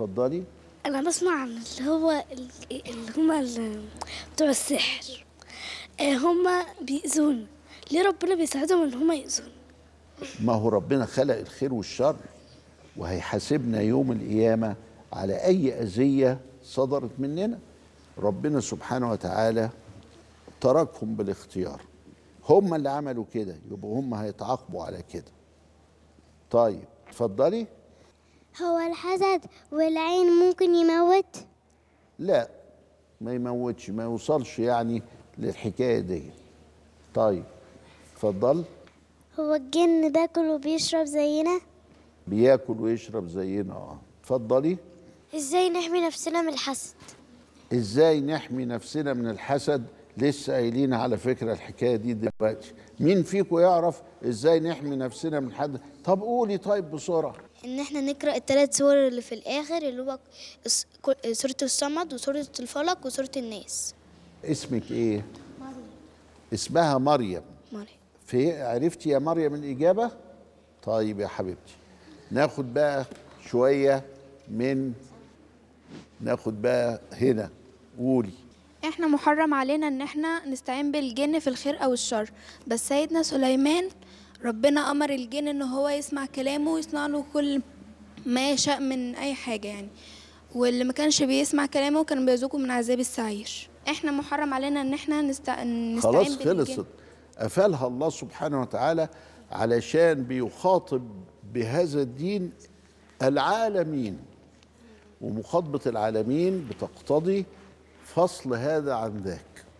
اتفضلي انا بسمع عن اللي هو اللي هما بتوع السحر آه، هما بيأذون ليه ربنا بيساعدهم ان هما يأذون ما هو ربنا خلق الخير والشر وهيحاسبنا يوم القيامة على أي أذية صدرت مننا ربنا سبحانه وتعالى تركهم بالاختيار هم اللي عملوا كده يبقوا هم هيتعاقبوا على كده طيب اتفضلي هو الحسد والعين ممكن يموت؟ لا ما يموتش ما يوصلش يعني للحكايه دي طيب اتفضل هو الجن باكل وبيشرب زينا بياكل ويشرب زينا اه اتفضلي ازاي نحمي نفسنا من الحسد ازاي نحمي نفسنا من الحسد لسه قايلين على فكره الحكايه دي دلوقتي مين فيكم يعرف ازاي نحمي نفسنا من حد طب قولي طيب بسرعه ان احنا نقرا الثلاث سور اللي في الاخر اللي هو سوره الصمد وسوره الفلق وسوره الناس اسمك ايه مريم اسمها مريم مريم في عرفتي يا مريم الاجابه طيب يا حبيبتي ناخد بقى شويه من ناخد بقى هنا قولي احنا محرم علينا ان احنا نستعين بالجن في الخير او الشر بس سيدنا سليمان ربنا امر الجن ان هو يسمع كلامه ويصنع له كل ما يشاء من اي حاجه يعني واللي ما كانش بيسمع كلامه كان بيزوقه من عذاب السعير احنا محرم علينا ان احنا نست... نستعين خلاص خلصت قفلها الله سبحانه وتعالى علشان بيخاطب بهذا الدين العالمين ومخاطبه العالمين بتقتضي فصل هذا عن ذاك